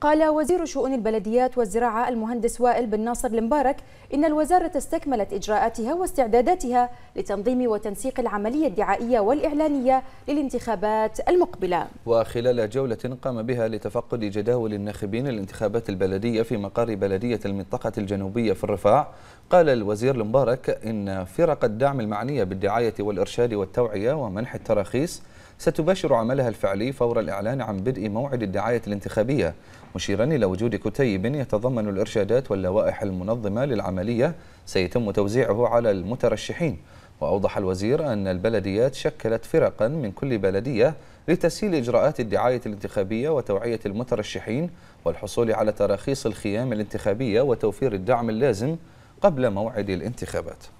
قال وزير شؤون البلديات والزراعة المهندس وائل بن ناصر المبارك إن الوزارة استكملت إجراءاتها واستعداداتها لتنظيم وتنسيق العملية الدعائية والإعلانية للانتخابات المقبلة وخلال جولة قام بها لتفقد جداول الناخبين للانتخابات البلدية في مقر بلدية المنطقة الجنوبية في الرفاع قال الوزير المبارك إن فرق الدعم المعنية بالدعاية والإرشاد والتوعية ومنح التراخيص ستباشر عملها الفعلي فور الإعلان عن بدء موعد الدعاية الانتخابية مشيرا إلى وجود كتيب يتضمن الإرشادات واللوائح المنظمة للعملية سيتم توزيعه على المترشحين وأوضح الوزير أن البلديات شكلت فرقا من كل بلدية لتسهيل إجراءات الدعاية الانتخابية وتوعية المترشحين والحصول على تراخيص الخيام الانتخابية وتوفير الدعم اللازم قبل موعد الانتخابات